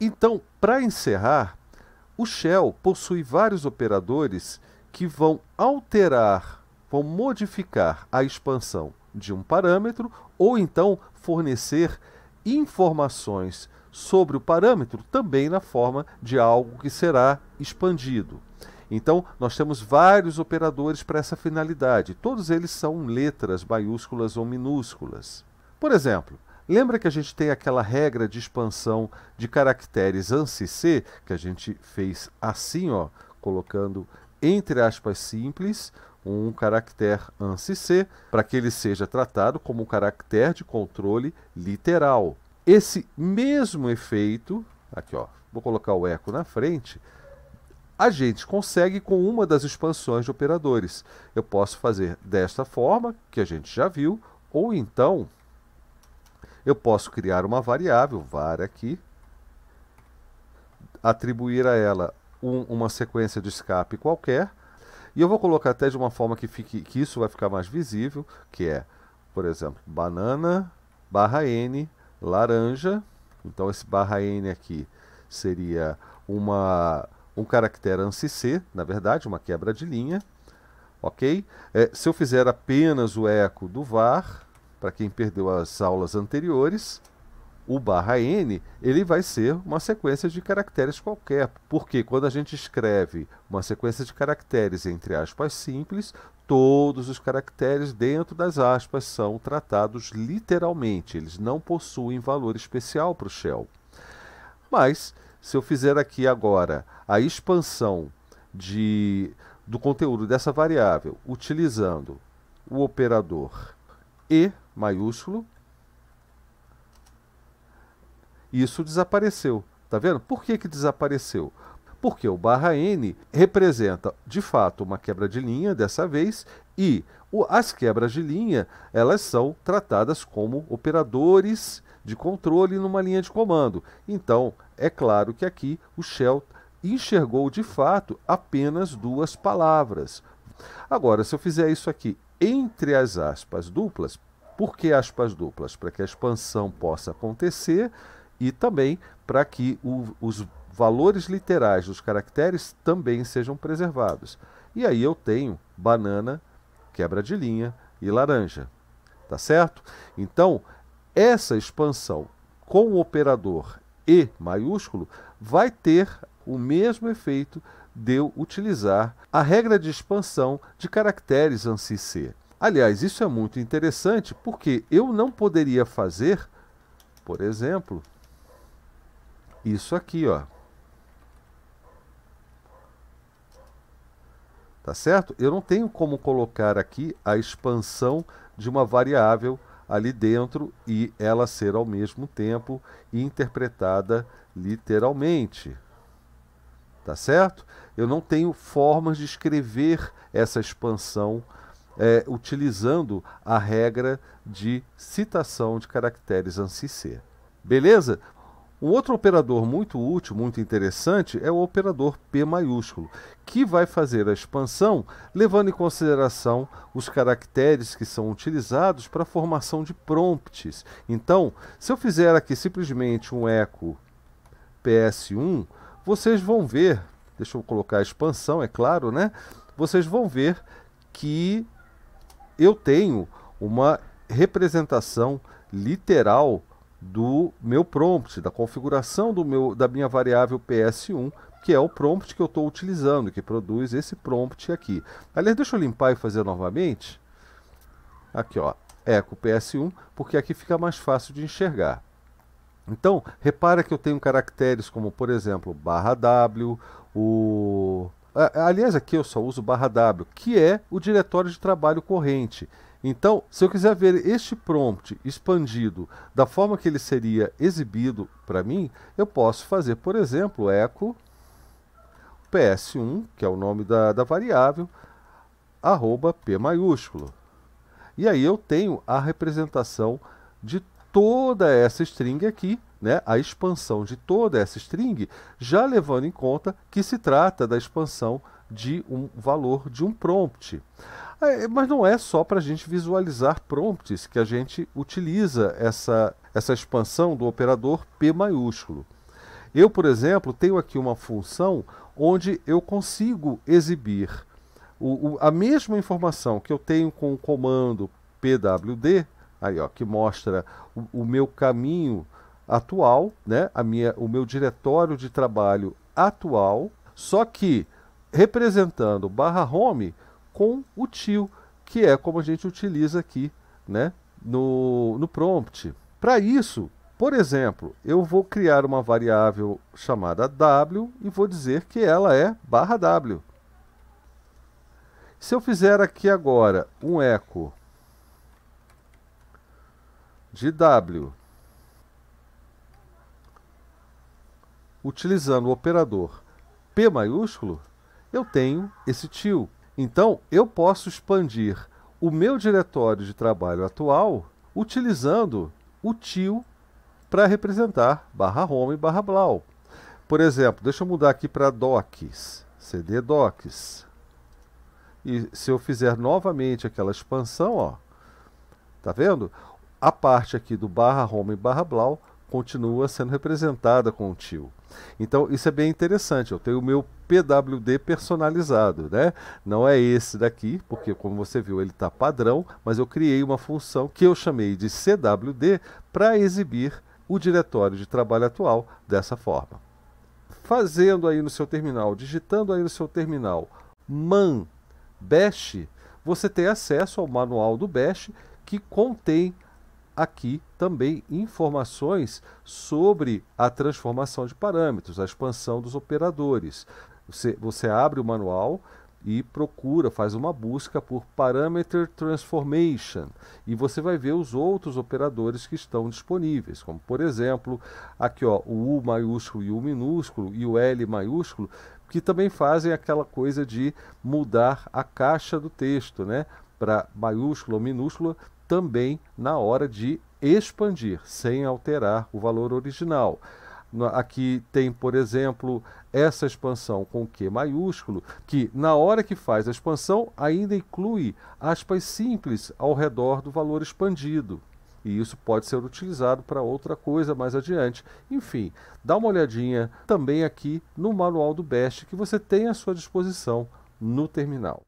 Então, para encerrar, o shell possui vários operadores que vão alterar, vão modificar a expansão de um parâmetro ou então fornecer informações sobre o parâmetro também na forma de algo que será expandido. Então, nós temos vários operadores para essa finalidade. Todos eles são letras maiúsculas ou minúsculas. Por exemplo, Lembra que a gente tem aquela regra de expansão de caracteres ANSI-C, que a gente fez assim, ó, colocando entre aspas simples, um caractere ANSI-C, para que ele seja tratado como um caractere de controle literal. Esse mesmo efeito, aqui ó, vou colocar o eco na frente, a gente consegue com uma das expansões de operadores. Eu posso fazer desta forma, que a gente já viu, ou então eu posso criar uma variável, var aqui, atribuir a ela um, uma sequência de escape qualquer, e eu vou colocar até de uma forma que, fique, que isso vai ficar mais visível, que é, por exemplo, banana barra n laranja, então esse barra n aqui seria uma, um caractere ANSI C, na verdade, uma quebra de linha, ok? É, se eu fizer apenas o eco do var, para quem perdeu as aulas anteriores, o barra n ele vai ser uma sequência de caracteres qualquer, porque quando a gente escreve uma sequência de caracteres entre aspas simples, todos os caracteres dentro das aspas são tratados literalmente, eles não possuem valor especial para o shell. Mas se eu fizer aqui agora a expansão de, do conteúdo dessa variável utilizando o operador e maiúsculo. Isso desapareceu. Tá vendo? Por que, que desapareceu? Porque o barra N representa, de fato, uma quebra de linha dessa vez e o, as quebras de linha, elas são tratadas como operadores de controle numa linha de comando. Então, é claro que aqui o shell enxergou de fato apenas duas palavras. Agora, se eu fizer isso aqui entre as aspas duplas. Por que aspas duplas? Para que a expansão possa acontecer e também para que o, os valores literais dos caracteres também sejam preservados. E aí eu tenho banana, quebra de linha e laranja. Tá certo? Então, essa expansão com o operador E maiúsculo vai ter o mesmo efeito deu utilizar a regra de expansão de caracteres ANSI C. Aliás, isso é muito interessante porque eu não poderia fazer, por exemplo, isso aqui, ó. Tá certo? Eu não tenho como colocar aqui a expansão de uma variável ali dentro e ela ser ao mesmo tempo interpretada literalmente tá certo? Eu não tenho formas de escrever essa expansão é, utilizando a regra de citação de caracteres ANSI-C. Beleza? Um outro operador muito útil, muito interessante, é o operador P maiúsculo, que vai fazer a expansão levando em consideração os caracteres que são utilizados para a formação de prompts. Então, se eu fizer aqui simplesmente um eco PS1, vocês vão ver, deixa eu colocar a expansão, é claro, né? Vocês vão ver que eu tenho uma representação literal do meu prompt, da configuração do meu, da minha variável PS1, que é o prompt que eu estou utilizando, que produz esse prompt aqui. Aliás, deixa eu limpar e fazer novamente. Aqui, ó, eco PS1, porque aqui fica mais fácil de enxergar. Então, repara que eu tenho caracteres como, por exemplo, barra W, o... Aliás, aqui eu só uso barra W, que é o diretório de trabalho corrente. Então, se eu quiser ver este prompt expandido da forma que ele seria exibido para mim, eu posso fazer, por exemplo, echo ps1, que é o nome da, da variável, arroba p maiúsculo. E aí eu tenho a representação de toda essa string aqui né, a expansão de toda essa string, já levando em conta que se trata da expansão de um valor de um prompt. É, mas não é só para a gente visualizar prompts que a gente utiliza essa, essa expansão do operador P maiúsculo. Eu, por exemplo, tenho aqui uma função onde eu consigo exibir o, o, a mesma informação que eu tenho com o comando pwd, aí, ó, que mostra o, o meu caminho atual, né? A minha, o meu diretório de trabalho atual, só que representando barra home com o tio, que é como a gente utiliza aqui, né? No, no prompt. Para isso, por exemplo, eu vou criar uma variável chamada w e vou dizer que ela é barra w. Se eu fizer aqui agora um eco de w utilizando o operador P maiúsculo, eu tenho esse tio. Então, eu posso expandir o meu diretório de trabalho atual utilizando o tio para representar barra home barra blau. Por exemplo, deixa eu mudar aqui para docs, cd docs. E se eu fizer novamente aquela expansão, ó, tá vendo? A parte aqui do barra home barra blau continua sendo representada com o tio. Então isso é bem interessante. Eu tenho o meu PWD personalizado, né? Não é esse daqui, porque como você viu, ele está padrão, mas eu criei uma função que eu chamei de CWD para exibir o diretório de trabalho atual dessa forma. Fazendo aí no seu terminal, digitando aí no seu terminal man bash, você tem acesso ao manual do bash que contém aqui também informações sobre a transformação de parâmetros, a expansão dos operadores. Você, você abre o manual e procura, faz uma busca por Parameter Transformation e você vai ver os outros operadores que estão disponíveis, como por exemplo, aqui ó, o U maiúsculo e o minúsculo e o L maiúsculo, que também fazem aquela coisa de mudar a caixa do texto, né? para maiúscula ou minúscula também na hora de expandir, sem alterar o valor original. Aqui tem, por exemplo, essa expansão com Q maiúsculo, que na hora que faz a expansão ainda inclui aspas simples ao redor do valor expandido. E isso pode ser utilizado para outra coisa mais adiante. Enfim, dá uma olhadinha também aqui no manual do Best que você tem à sua disposição no terminal.